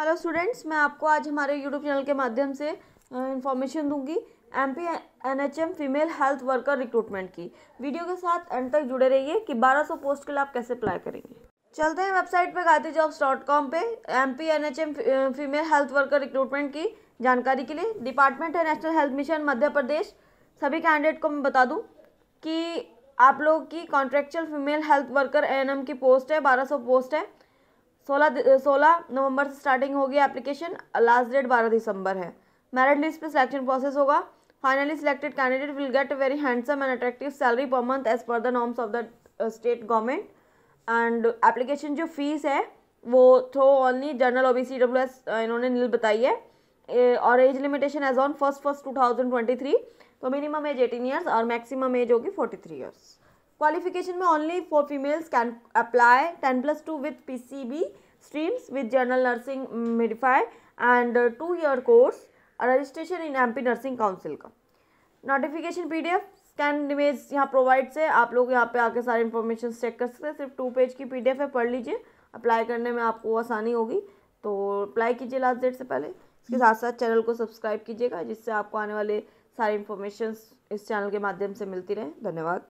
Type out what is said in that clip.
hello students मैं आपको आज हमारे यूट्यूब चैनल के माध्यम से इन्फॉर्मेशन दूंगी M P N H M female health worker recruitment की वीडियो के साथ एंड तक जुड़े रहिए कि 1200 पोस्ट के लिए आप कैसे अप्लाई करेंगे चलते हैं वेबसाइट पर गाती जॉब्स डॉट कॉम पर M P N H M female health worker recruitment की जानकारी के लिए डिपार्टमेंट है national health mission Madhya Pradesh सभी कैंडिडेट को मैं बता दूँ कि आप लोगों की contractual female health worker N M की पोस्ट है बारह पोस्ट है सोलह सोलह नवंबर से स्टार्टिंग होगी एप्लीकेशन लास्ट डेट बारह दिसंबर है मेरिट लिस्ट पे सिलेक्शन प्रोसेस होगा finally selected candidate will get very handsome and attractive salary per month as per the norms of the state government and application जो फीस है वो through only general O B C W S इन्होंने nil बताई है और age limitation age on first first two thousand twenty three तो minimum age eighteen years और maximum age होगी फोर्टी थ्री ईयर्स क्वालिफिकेशन में only for females can apply ten plus two with P C B streams with general nursing midwife mm, and uh, two year course registration in M P nursing council का notification P D F scan image यहाँ provides है आप लोग यहाँ पे आके सारे information check कर सकते हैं सिर्फ टू पेज की पी डी एफ है पढ़ लीजिए अप्लाई करने में आपको आसानी होगी तो अप्लाई कीजिए लास्ट डेट से पहले इसके साथ साथ चैनल को सब्सक्राइब कीजिएगा जिससे आपको आने वाले सारे इन्फॉर्मेशन इस चैनल के माध्यम से मिलती रहे धन्यवाद